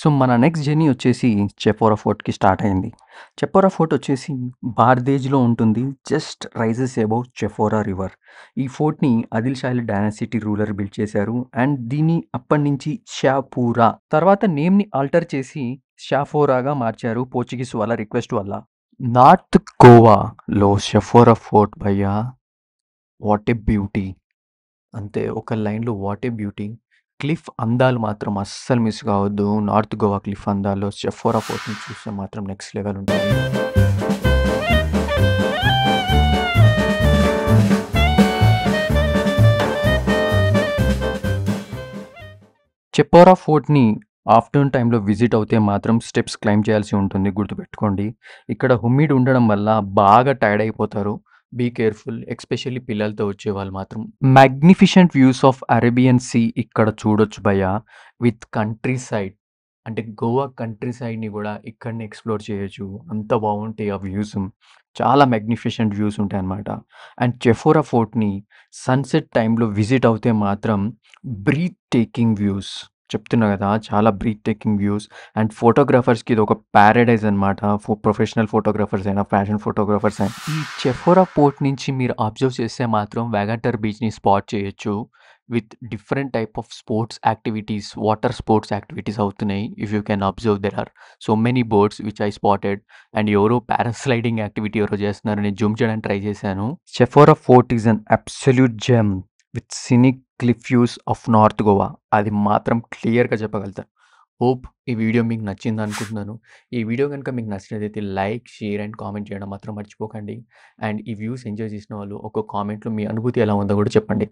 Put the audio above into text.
so మన next journey వచ్చేసి చెప్పోరా ఫోర్ట్కి start అయింది చెప్పోరా ఫోర్ట్ వచ్చేసి బార్దేజ్లో ఉంటుంది just rises about Chapora river ఈ ఫోర్ట్ని Adil Shahi dynasty ruler build చేశారు అండ్ దీన్ని అప్పటి నుంచి షాపూరా తర్వాత నేమ్ని ఆల్టర్ చేసి షాఫోరాగా మార్చారు పోర్చుగీస్ వాళ్ళ రిక్వెస్ట్ వల్ల నార్త్ గోవాలో షెఫోరా ఫోర్ట్ భయ్యా వాట్ ఏ బ్యూటీ అంతే ఒక లైన్లో వాట్ ఏ బ్యూటీ క్లిఫ్ అందాలు మాత్రం అస్సలు మిస్ కావద్దు నార్త్ గోవా క్లిఫ్ అందాల్లో చెఫోరా ఫోర్ట్ని చూస్తే మాత్రం నెక్స్ట్ లెవెల్ ఉంటుంది చెపోరా ఫోర్ట్ని ఆఫ్టర్నూన్ టైంలో విజిట్ అవుతే మాత్రం స్టెప్స్ క్లైమ్ చేయాల్సి ఉంటుంది గుర్తుపెట్టుకోండి ఇక్కడ హుమ్మిడ్ ఉండడం వల్ల బాగా టైర్డ్ అయిపోతారు బీ కేర్ఫుల్ ఎక్స్పెషల్లీ పిల్లలతో వచ్చే వాళ్ళు మాత్రం magnificent views of Arabian sea ఇక్కడ చూడొచ్చు భయ విత్ కంట్రీ సైడ్ అంటే గోవా కంట్రీ సైడ్ని కూడా ఇక్కడనే ఎక్స్ప్లోర్ చేయొచ్చు అంత బాగుంటాయి ఆ వ్యూస్ చాలా మ్యాగ్నిఫిషెంట్ వ్యూస్ ఉంటాయి అన్నమాట అండ్ చెఫోరా ఫోర్ట్ని సన్సెట్ టైంలో విజిట్ అవుతే మాత్రం బ్రీత్ టేకింగ్ వ్యూస్ చెప్తున్నా కదా చాలా బ్రీత్ టేకింగ్ వ్యూస్ అండ్ ఫోటోగ్రాఫర్స్కి ఇది ఒక ప్యారడైజ్ అనమాట ప్రొఫెషనల్ ఫోటోగ్రాఫర్స్ అయినా ఫ్యాషన్ ఫోటోగ్రాఫర్స్ అయినా ఈ చెఫోరా పోర్ట్ నుంచి మీరు అబ్జర్వ్ చేస్తే మాత్రం వెగాటర్ బీచ్ని స్పాట్ చేయొచ్చు with different type of sports activities water sports activities అవుతున్నాయి if you can observe there are so many boards which I spotted and ఎవరో పారాస్లైడింగ్ యాక్టివిటీ ఎవరో చేస్తున్నారు నేను జూమ్ చేయడానికి ట్రై చేశాను Chapora fort is an absolute gem with scenic cliff views of north Goa అది మాత్రం క్లియర్గా చెప్పగలుగుతాను హోప్ ఈ వీడియో మీకు నచ్చింది అనుకుంటున్నాను ఈ వీడియో కనుక మీకు నచ్చినట్లయితే లైక్ షేర్ అండ్ కామెంట్ చేయడం మాత్రం మర్చిపోకండి అండ్ ఈ వ్యూస్ ఎంజాయ్ చేసిన వాళ్ళు ఒక్కొక్క కామెంట్లో మీ అనుభూతి ఎలా ఉందో కూడా చెప్పండి